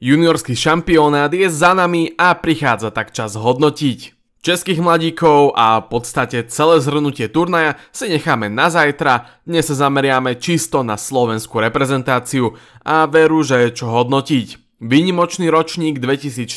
Juniorský šampionát je za nami a prichádza tak čas hodnotiť. Českých mladíkov a v podstate celé zhrnutie turnaja si necháme na zajtra, dnes sa zameriame čisto na slovenskú reprezentáciu a veru, že je čo hodnotiť. Výnimočný ročník 2004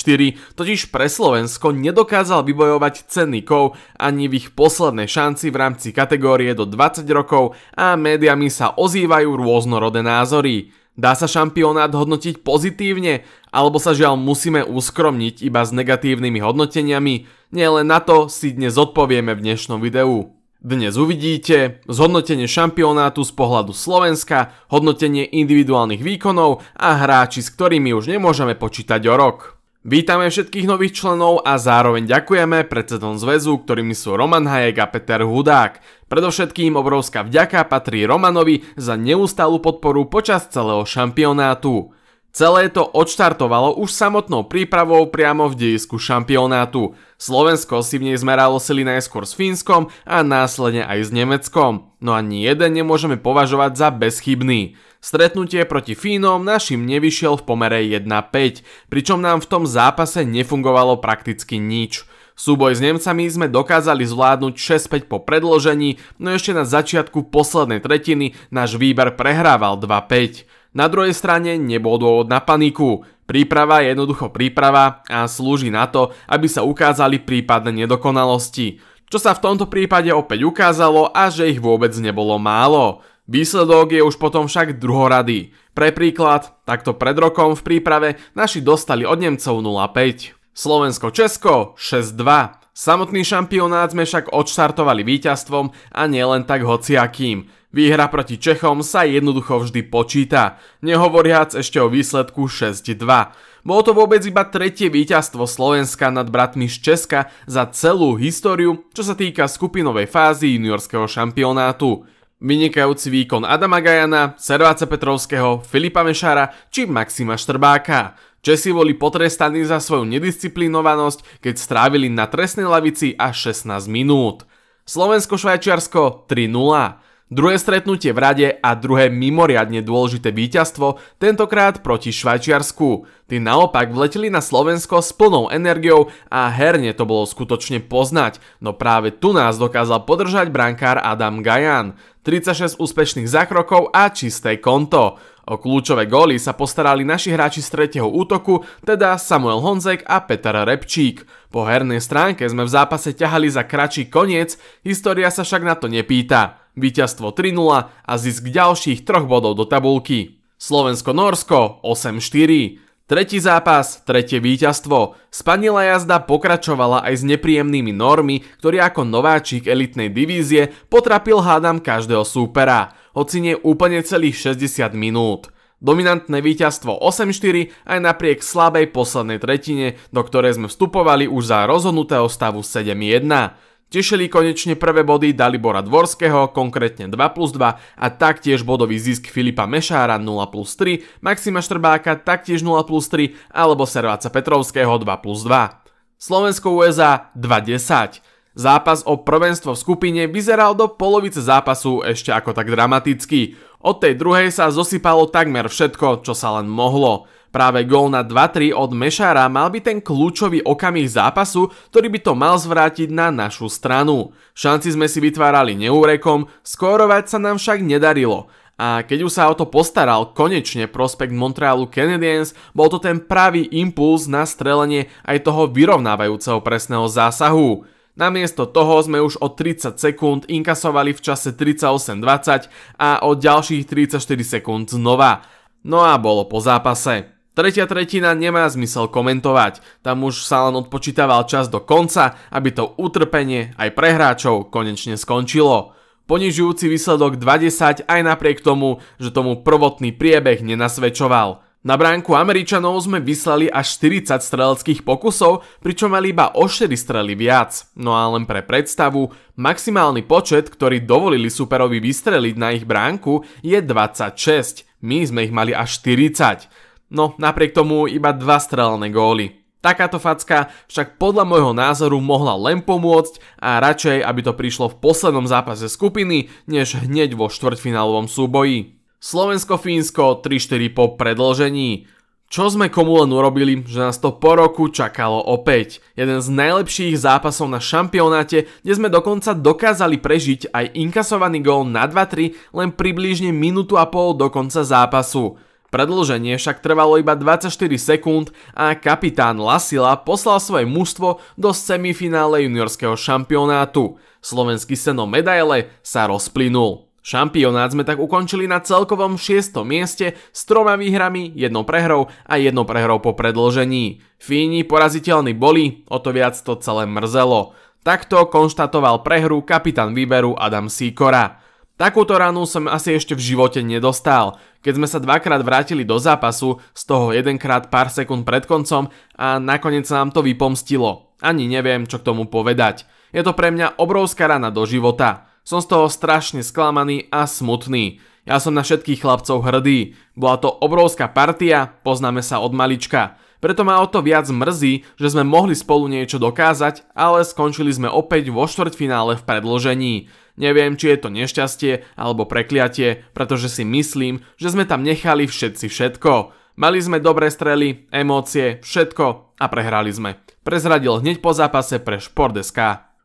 totiž pre Slovensko nedokázal vybojovať cenný kov ani v ich poslednej šanci v rámci kategórie do 20 rokov a médiami sa ozývajú rôznorodé názory. Dá sa šampionát hodnotiť pozitívne, alebo sa žiaľ musíme uskromniť iba s negatívnymi hodnoteniami? Nie len na to si dnes odpovieme v dnešnom videu. Dnes uvidíte zhodnotenie šampionátu z pohľadu Slovenska, hodnotenie individuálnych výkonov a hráči, s ktorými už nemôžeme počítať o rok. Vítame všetkých nových členov a zároveň ďakujeme predsedom zväzu, ktorými sú Roman Hajek a Peter Hudák. Predovšetkým obrovská vďaka patrí Romanovi za neustálu podporu počas celého šampionátu. Celé to odštartovalo už samotnou prípravou priamo v dejisku šampionátu. Slovensko si v nej zmeralo sily najskôr s Fínskom a následne aj s Nemeckom. No ani jeden nemôžeme považovať za bezchybný. Stretnutie proti Fínom našim nevyšiel v pomere 1-5, pričom nám v tom zápase nefungovalo prakticky nič. Súboj s Nemcami sme dokázali zvládnuť 6-5 po predložení, no ešte na začiatku poslednej tretiny náš výber prehrával 2-5. Na druhej strane nebol dôvod na paniku. Príprava je jednoducho príprava a slúži na to, aby sa ukázali prípadné nedokonalosti. Čo sa v tomto prípade opäť ukázalo a že ich vôbec nebolo málo. Výsledok je už potom však druhorady. Pre príklad, takto pred rokom v príprave naši dostali od Nemcov 0,5. Slovensko-Česko 6-2. Samotný šampionát sme však odštartovali víťazstvom a nielen tak hociakým. Výhra proti Čechom sa jednoducho vždy počíta, nehovoriac ešte o výsledku 6-2. Bolo to vôbec iba tretie víťazstvo Slovenska nad bratmi z Česka za celú históriu, čo sa týka skupinovej fázy juniorského šampionátu. Vynikajúci výkon Adama Gajana, Serváca Petrovského, Filipa Mešara či Maxima Štrbáka. Česi boli potrestaní za svoju nedisciplinovanosť, keď strávili na trestnej lavici až 16 minút. Slovensko-Švajčiarsko 3-0. Druhé stretnutie v rade a druhé mimoriadne dôležité víťazstvo, tentokrát proti Švajčiarsku. Tí naopak vleteli na Slovensko s plnou energiou a herne to bolo skutočne poznať, no práve tu nás dokázal podržať brankár Adam Gajan. 36 úspešných zákrokov a čisté konto. O kľúčové góly sa postarali naši hráči z tretieho útoku, teda Samuel Honzek a Petar Repčík. Po hernej stránke sme v zápase ťahali za kračí koniec, história sa však na to nepýta. Výťazstvo 3-0 a zisk ďalších troch bodov do tabulky. Slovensko-Norsko 8-4. Tretí zápas, tretie víťazstvo. Spanila jazda pokračovala aj s nepríjemnými normy, ktorý ako nováčik elitnej divízie potrapil hádam každého súpera, hoci nie úplne celých 60 minút. Dominantné víťazstvo 8-4 aj napriek slabej poslednej tretine, do ktorej sme vstupovali už za rozhodnutého stavu 7-1. Tešili konečne prvé body Dalibora Dvorského, konkrétne 2 plus 2 a taktiež bodový zisk Filipa Mešára 0 plus 3, Maxima Štrbáka taktiež 0 plus 3 alebo Serváca Petrovského 2 plus 2. Slovensko-USA 2-10. Zápas o prvenstvo v skupine vyzeral do polovice zápasu ešte ako tak dramatický. Od tej druhej sa zosypalo takmer všetko, čo sa len mohlo. Práve gól na 2-3 od Mešára mal by ten kľúčový okamih zápasu, ktorý by to mal zvrátiť na našu stranu. Šanci sme si vytvárali neúrekom, skórovať sa nám však nedarilo. A keď už sa o to postaral konečne prospekt Montrealu Canadiens, bol to ten pravý impuls na strelenie aj toho vyrovnávajúceho presného zásahu. Namiesto toho sme už o 30 sekúnd inkasovali v čase 38.20 a o ďalších 34 sekúnd znova. No a bolo po zápase. Tretia tretina nemá zmysel komentovať, tam už sa len odpočítaval čas do konca, aby to utrpenie aj pre hráčov konečne skončilo. Ponižujúci výsledok 20 aj napriek tomu, že tomu prvotný priebeh nenasvedčoval. Na bránku Američanov sme vyslali až 40 streleckých pokusov, pričom mali iba o 4 strely viac. No a len pre predstavu, maximálny počet, ktorý dovolili superovi vystreliť na ich bránku je 26, my sme ich mali až 40. No napriek tomu iba dva strelné góly. Takáto facka však podľa môjho názoru mohla len pomôcť a radšej, aby to prišlo v poslednom zápase skupiny, než hneď vo štvrtfinálovom súboji. Slovensko-Fínsko 3-4 po predlžení. Čo sme komu len urobili, že nás to po roku čakalo opäť. Jeden z najlepších zápasov na šampionáte, kde sme dokonca dokázali prežiť aj inkasovaný gól na 2-3 len približne minútu a pol do konca zápasu. Predlženie však trvalo iba 24 sekúnd a kapitán Lasila poslal svoje mužstvo do semifinále juniorského šampionátu. Slovenský seno medaile sa rozplynul. Šampionát sme tak ukončili na celkovom 6. mieste s troma výhrami, jednou prehrou a jednou prehrou po predlžení. Fíni poraziteľní boli, o to viac to celé mrzelo. Takto konštatoval prehru kapitán výberu Adam Sikora. Takúto ranu som asi ešte v živote nedostal. Keď sme sa dvakrát vrátili do zápasu, z toho jedenkrát pár sekúnd pred koncom a nakoniec sa nám to vypomstilo. Ani neviem, čo k tomu povedať. Je to pre mňa obrovská rana do života. Som z toho strašne sklamaný a smutný. Ja som na všetkých chlapcov hrdý. Bola to obrovská partia, poznáme sa od malička. Preto ma o to viac mrzí, že sme mohli spolu niečo dokázať, ale skončili sme opäť vo štvrťfinále v predložení. Neviem, či je to nešťastie alebo prekliatie, pretože si myslím, že sme tam nechali všetci všetko. Mali sme dobré strely, emócie, všetko a prehrali sme. Prezradil hneď po zápase pre Šport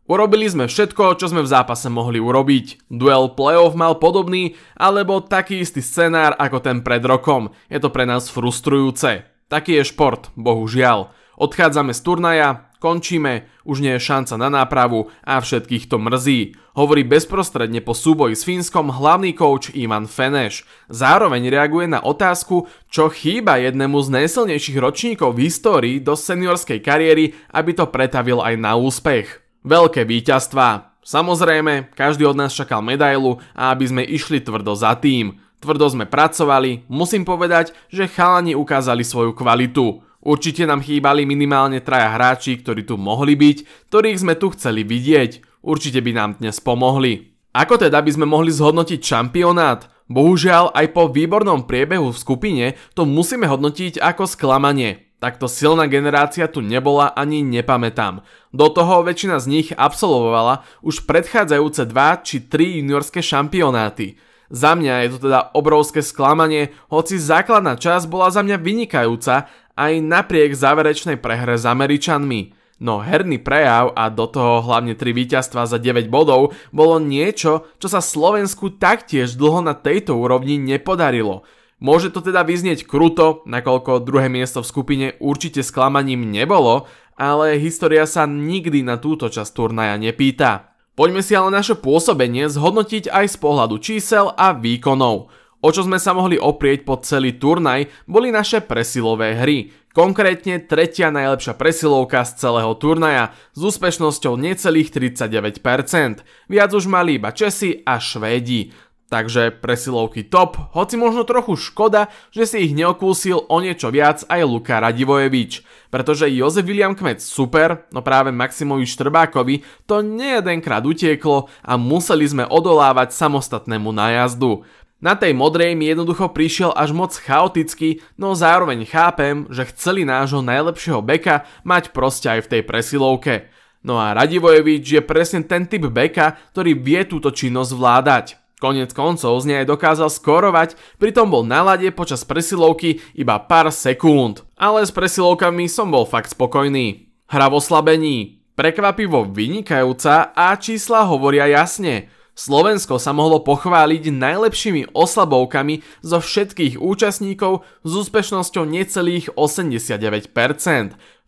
Urobili sme všetko, čo sme v zápase mohli urobiť. Duel playoff mal podobný, alebo taký istý scenár ako ten pred rokom. Je to pre nás frustrujúce. Taký je šport, bohužiaľ. Odchádzame z turnaja, Končíme, už nie je šanca na nápravu a všetkých to mrzí, hovorí bezprostredne po súboji s Fínskom hlavný kouč Ivan Feneš. Zároveň reaguje na otázku, čo chýba jednému z najsilnejších ročníkov v histórii do seniorskej kariéry, aby to pretavil aj na úspech. Veľké víťazstvá. Samozrejme, každý od nás čakal medailu a aby sme išli tvrdo za tým. Tvrdo sme pracovali, musím povedať, že chalani ukázali svoju kvalitu. Určite nám chýbali minimálne traja hráči, ktorí tu mohli byť, ktorých sme tu chceli vidieť. Určite by nám dnes pomohli. Ako teda by sme mohli zhodnotiť šampionát? Bohužiaľ, aj po výbornom priebehu v skupine to musíme hodnotiť ako sklamanie. Takto silná generácia tu nebola ani nepamätám. Do toho väčšina z nich absolvovala už predchádzajúce 2 či 3 juniorské šampionáty. Za mňa je to teda obrovské sklamanie, hoci základná časť bola za mňa vynikajúca aj napriek záverečnej prehre s Američanmi. No herný prejav a do toho hlavne 3 víťazstva za 9 bodov bolo niečo, čo sa Slovensku taktiež dlho na tejto úrovni nepodarilo. Môže to teda vyznieť kruto, nakoľko druhé miesto v skupine určite sklamaním nebolo, ale história sa nikdy na túto časť turnaja nepýta. Poďme si ale naše pôsobenie zhodnotiť aj z pohľadu čísel a výkonov. O čo sme sa mohli oprieť po celý turnaj, boli naše presilové hry. Konkrétne tretia najlepšia presilovka z celého turnaja s úspešnosťou necelých 39%. Viac už mali iba Česi a Švédi. Takže presilovky top, hoci možno trochu škoda, že si ich neokúsil o niečo viac aj Luka Radivojevič. Pretože Jozef William Kmec super, no práve Maximovi Štrbákovi to nejedenkrát utieklo a museli sme odolávať samostatnému nájazdu. Na tej modrej mi jednoducho prišiel až moc chaoticky, no zároveň chápem, že chceli nášho najlepšieho beka mať proste aj v tej presilovke. No a Radivojevič je presne ten typ beka, ktorý vie túto činnosť vládať. Konec koncov z nej dokázal skorovať, pritom bol na lade počas presilovky iba pár sekúnd. Ale s presilovkami som bol fakt spokojný. Hra v oslabení. Prekvapivo vynikajúca a čísla hovoria jasne – Slovensko sa mohlo pochváliť najlepšími oslabovkami zo všetkých účastníkov s úspešnosťou necelých 89%.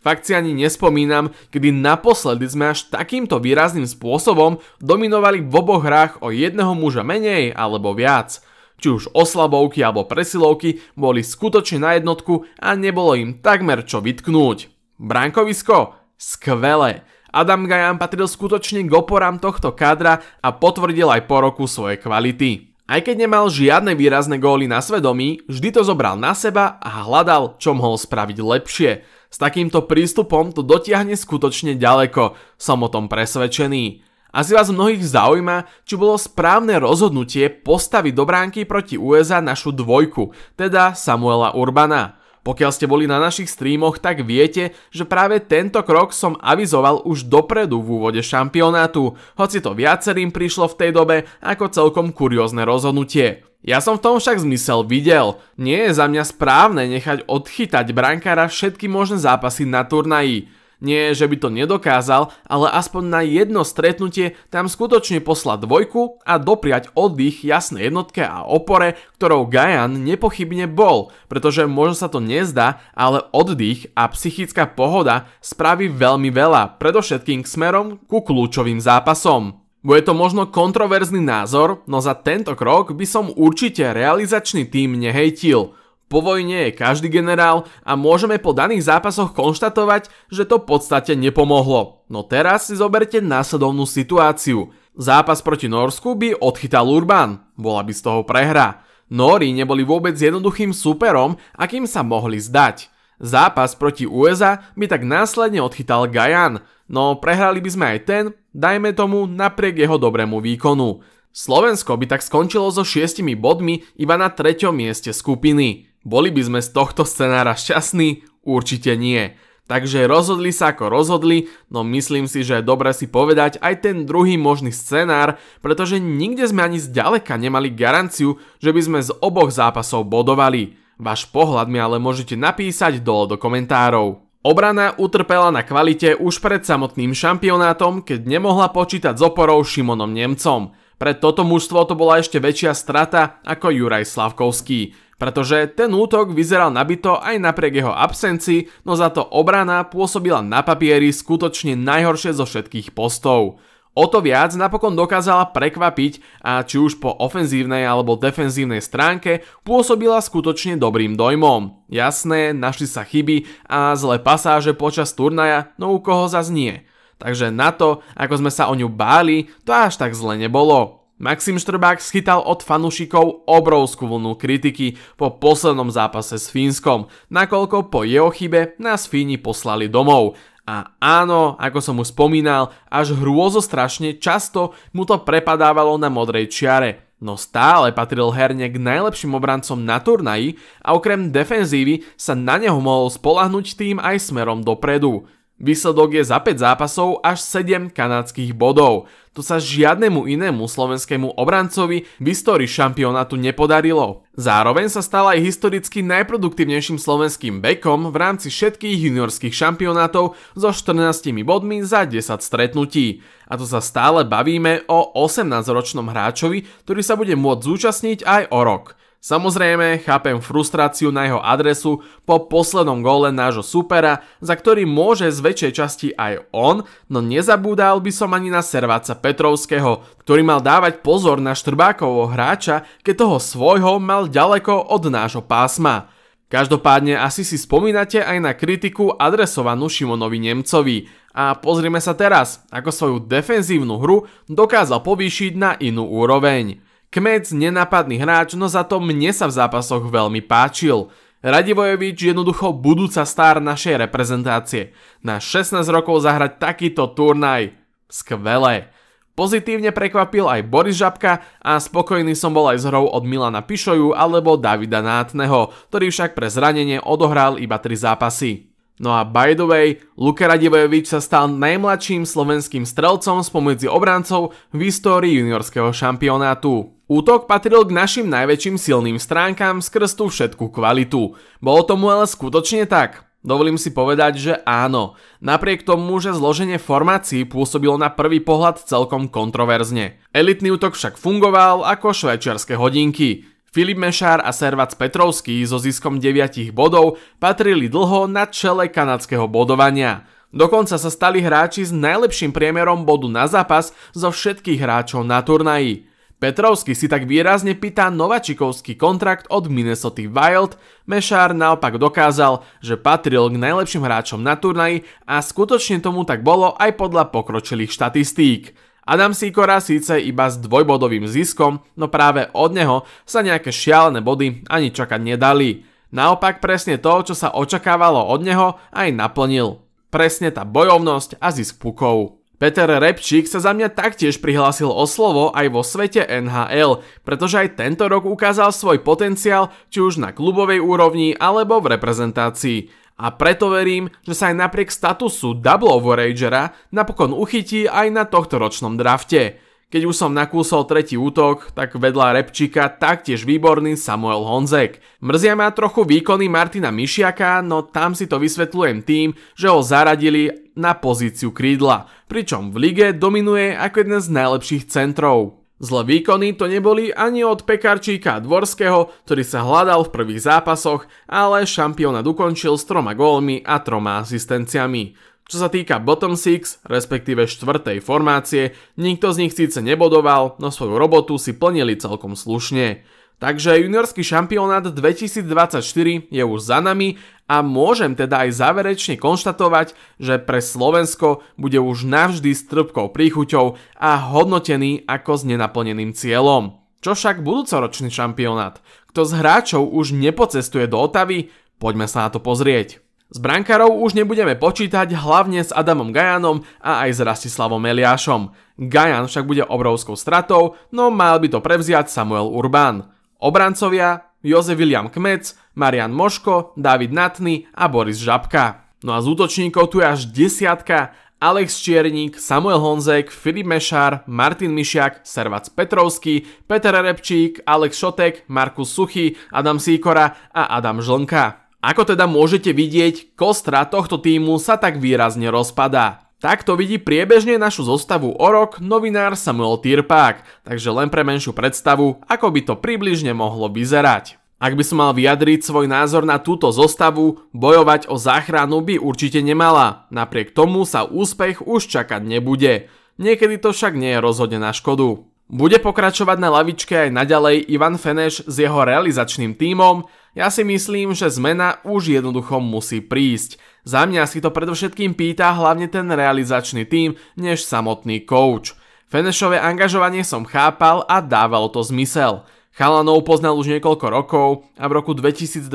Fakt si ani nespomínam, kedy naposledy sme až takýmto výrazným spôsobom dominovali v oboch hrách o jedného muža menej alebo viac. Či už oslabovky alebo presilovky boli skutočne na jednotku a nebolo im takmer čo vytknúť. Brankovisko? Skvelé. Adam Gajan patril skutočne k oporám tohto kadra a potvrdil aj po roku svoje kvality. Aj keď nemal žiadne výrazné góly na svedomí, vždy to zobral na seba a hľadal, čo mohol spraviť lepšie. S takýmto prístupom to dotiahne skutočne ďaleko, som o tom presvedčený. Asi vás mnohých zaujíma, či bolo správne rozhodnutie postaviť do bránky proti USA našu dvojku, teda Samuela Urbana. Pokiaľ ste boli na našich streamoch, tak viete, že práve tento krok som avizoval už dopredu v úvode šampionátu, hoci to viacerým prišlo v tej dobe ako celkom kuriózne rozhodnutie. Ja som v tom však zmysel videl. Nie je za mňa správne nechať odchytať brankára všetky možné zápasy na turnaji. Nie, že by to nedokázal, ale aspoň na jedno stretnutie tam skutočne posla dvojku a dopriať oddych jasnej jednotke a opore, ktorou Gajan nepochybne bol, pretože možno sa to nezdá, ale oddych a psychická pohoda spraví veľmi veľa, predovšetkým k smerom ku kľúčovým zápasom. Bude to možno kontroverzný názor, no za tento krok by som určite realizačný tým nehejtil – po vojne je každý generál a môžeme po daných zápasoch konštatovať, že to v podstate nepomohlo. No teraz si zoberte následovnú situáciu. Zápas proti Norsku by odchytal urbán, bola by z toho prehra. Nóri neboli vôbec jednoduchým superom, akým sa mohli zdať. Zápas proti USA by tak následne odchytal Gajan, no prehrali by sme aj ten, dajme tomu napriek jeho dobrému výkonu. Slovensko by tak skončilo so šiestimi bodmi iba na treťom mieste skupiny. Boli by sme z tohto scenára šťastní? Určite nie. Takže rozhodli sa ako rozhodli, no myslím si, že je dobre si povedať aj ten druhý možný scenár, pretože nikde sme ani zďaleka nemali garanciu, že by sme z oboch zápasov bodovali. Váš pohľad mi ale môžete napísať dole do komentárov. Obrana utrpela na kvalite už pred samotným šampionátom, keď nemohla počítať s oporou Šimonom Nemcom. Pre toto mužstvo to bola ešte väčšia strata ako Juraj Slavkovský pretože ten útok vyzeral nabito aj napriek jeho absencii, no za to obrana pôsobila na papieri skutočne najhoršie zo všetkých postov. O to viac napokon dokázala prekvapiť a či už po ofenzívnej alebo defenzívnej stránke pôsobila skutočne dobrým dojmom. Jasné, našli sa chyby a zlé pasáže počas turnaja, no u koho zaznie. Takže na to, ako sme sa o ňu báli, to až tak zle nebolo. Maxim Štrbák schytal od fanúšikov obrovskú vlnu kritiky po poslednom zápase s Fínskom, nakoľko po jeho chybe nás Fíni poslali domov. A áno, ako som už spomínal, až hrôzo strašne často mu to prepadávalo na modrej čiare no stále patril herne k najlepším obrancom na turnaji a okrem defenzívy sa na neho mohol spolahnuť tým aj smerom dopredu. Výsledok je za 5 zápasov až 7 kanadských bodov. To sa žiadnemu inému slovenskému obrancovi v histórii šampionátu nepodarilo. Zároveň sa stal aj historicky najproduktívnejším slovenským bekom v rámci všetkých juniorských šampionátov so 14 bodmi za 10 stretnutí. A to sa stále bavíme o 18-ročnom hráčovi, ktorý sa bude môcť zúčastniť aj o rok. Samozrejme, chápem frustráciu na jeho adresu po poslednom gole nášho supera, za ktorý môže z väčšej časti aj on, no nezabúdal by som ani na serváca Petrovského, ktorý mal dávať pozor na štrbákovo hráča, keď toho svojho mal ďaleko od nášho pásma. Každopádne asi si spomínate aj na kritiku adresovanú Šimonovi Nemcovi. A pozrime sa teraz, ako svoju defenzívnu hru dokázal povýšiť na inú úroveň. Kmec nenapadný hráč, no za to mne sa v zápasoch veľmi páčil. Radivojevič jednoducho budúca star našej reprezentácie. Na 16 rokov zahrať takýto turnaj. Skvelé. Pozitívne prekvapil aj Boris Žabka a spokojný som bol aj s hrou od Milana Pišoju alebo Davida Nátneho, ktorý však pre zranenie odohral iba 3 zápasy. No a by the way, Luka Radivojevič sa stal najmladším slovenským strelcom spomedzi obrancov v histórii juniorského šampionátu. Útok patril k našim najväčším silným stránkam skrz tú všetkú kvalitu. Bolo tomu ale skutočne tak? Dovolím si povedať, že áno. Napriek tomu, že zloženie formácií pôsobilo na prvý pohľad celkom kontroverzne. Elitný útok však fungoval ako švajčiarske hodinky. Filip Mešár a Servac Petrovský so ziskom 9 bodov patrili dlho na čele kanadského bodovania. Dokonca sa stali hráči s najlepším priemerom bodu na zápas zo všetkých hráčov na turnaji. Petrovský si tak výrazne pýta novačikovský kontrakt od Minnesota Wild, Mešár naopak dokázal, že patril k najlepším hráčom na turnaji a skutočne tomu tak bolo aj podľa pokročilých štatistík. Adam Sikora síce iba s dvojbodovým ziskom, no práve od neho sa nejaké šialené body ani čakať nedali. Naopak presne to, čo sa očakávalo od neho, aj naplnil. Presne tá bojovnosť a zisk pukov. Peter Repčík sa za mňa taktiež prihlásil o slovo aj vo svete NHL, pretože aj tento rok ukázal svoj potenciál či už na klubovej úrovni alebo v reprezentácii. A preto verím, že sa aj napriek statusu Double Overagera napokon uchytí aj na ročnom drafte. Keď už som nakúsol tretí útok, tak vedľa repčíka taktiež výborný Samuel Honzek. Mrzia ma trochu výkony Martina Mišiaka, no tam si to vysvetľujem tým, že ho zaradili na pozíciu krídla, pričom v lige dominuje ako jeden z najlepších centrov. Zlé výkony to neboli ani od pekarčíka Dvorského, ktorý sa hľadal v prvých zápasoch, ale šampionát ukončil s troma gólmi a troma asistenciami. Čo sa týka bottom Six, respektíve štvrtej formácie, nikto z nich síce nebodoval, no svoju robotu si plnili celkom slušne. Takže juniorský šampionát 2024 je už za nami a môžem teda aj záverečne konštatovať, že pre Slovensko bude už navždy s trpkou príchuťou a hodnotený ako s nenaplneným cieľom. Čo však budúcoročný šampionát? Kto z hráčov už nepocestuje do Otavy? Poďme sa na to pozrieť. Z brankárov už nebudeme počítať hlavne s Adamom Gajanom a aj s Rastislavom Eliášom. Gajan však bude obrovskou stratou, no mal by to prevziať Samuel Urbán. Obrancovia Jozef William Kmec, Marian Moško, David Natny a Boris Žabka. No a z útočníkov tu je až desiatka Alex Čiernik, Samuel Honzek, Filip Mešár, Martin Mišiak, Servac Petrovský, Peter Repčík, Alex Šotek, Markus Suchy, Adam Sýkora a Adam Žlnka. Ako teda môžete vidieť, kostra tohto týmu sa tak výrazne rozpadá. Takto vidí priebežne našu zostavu o rok novinár Samuel Tirpák, takže len pre menšiu predstavu, ako by to približne mohlo vyzerať. Ak by som mal vyjadriť svoj názor na túto zostavu, bojovať o záchranu by určite nemala, napriek tomu sa úspech už čakať nebude. Niekedy to však nie je rozhodne na škodu. Bude pokračovať na lavičke aj naďalej Ivan Feneš s jeho realizačným tímom, ja si myslím, že zmena už jednoducho musí prísť. Za mňa si to predovšetkým pýta hlavne ten realizačný tím, než samotný coach. Fenešové angažovanie som chápal a dávalo to zmysel. Chalanov poznal už niekoľko rokov a v roku 2021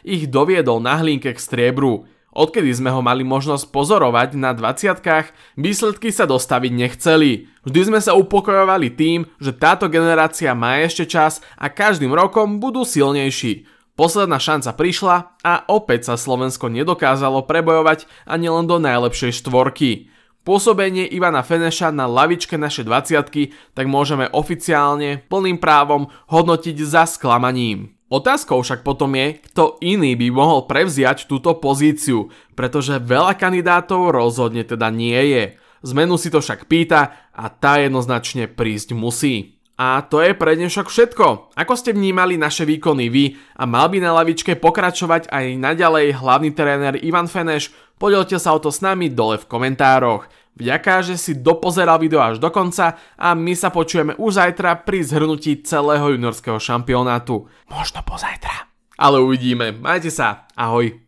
ich doviedol na hlinke k striebru. Odkedy sme ho mali možnosť pozorovať na 20 výsledky sa dostaviť nechceli. Vždy sme sa upokojovali tým, že táto generácia má ešte čas a každým rokom budú silnejší. Posledná šanca prišla a opäť sa Slovensko nedokázalo prebojovať ani len do najlepšej štvorky. Pôsobenie Ivana Feneša na lavičke naše 20 tak môžeme oficiálne plným právom hodnotiť za sklamaním. Otázkou však potom je, kto iný by mohol prevziať túto pozíciu, pretože veľa kandidátov rozhodne teda nie je. Zmenu si to však pýta a tá jednoznačne prísť musí. A to je pre dnešok všetko. Ako ste vnímali naše výkony vy a mal by na lavičke pokračovať aj naďalej hlavný tréner Ivan Feneš, podielte sa o to s nami dole v komentároch. Vďaka, že si dopozeral video až do konca a my sa počujeme už zajtra pri zhrnutí celého juniorského šampionátu. Možno pozajtra. Ale uvidíme. Majte sa. Ahoj.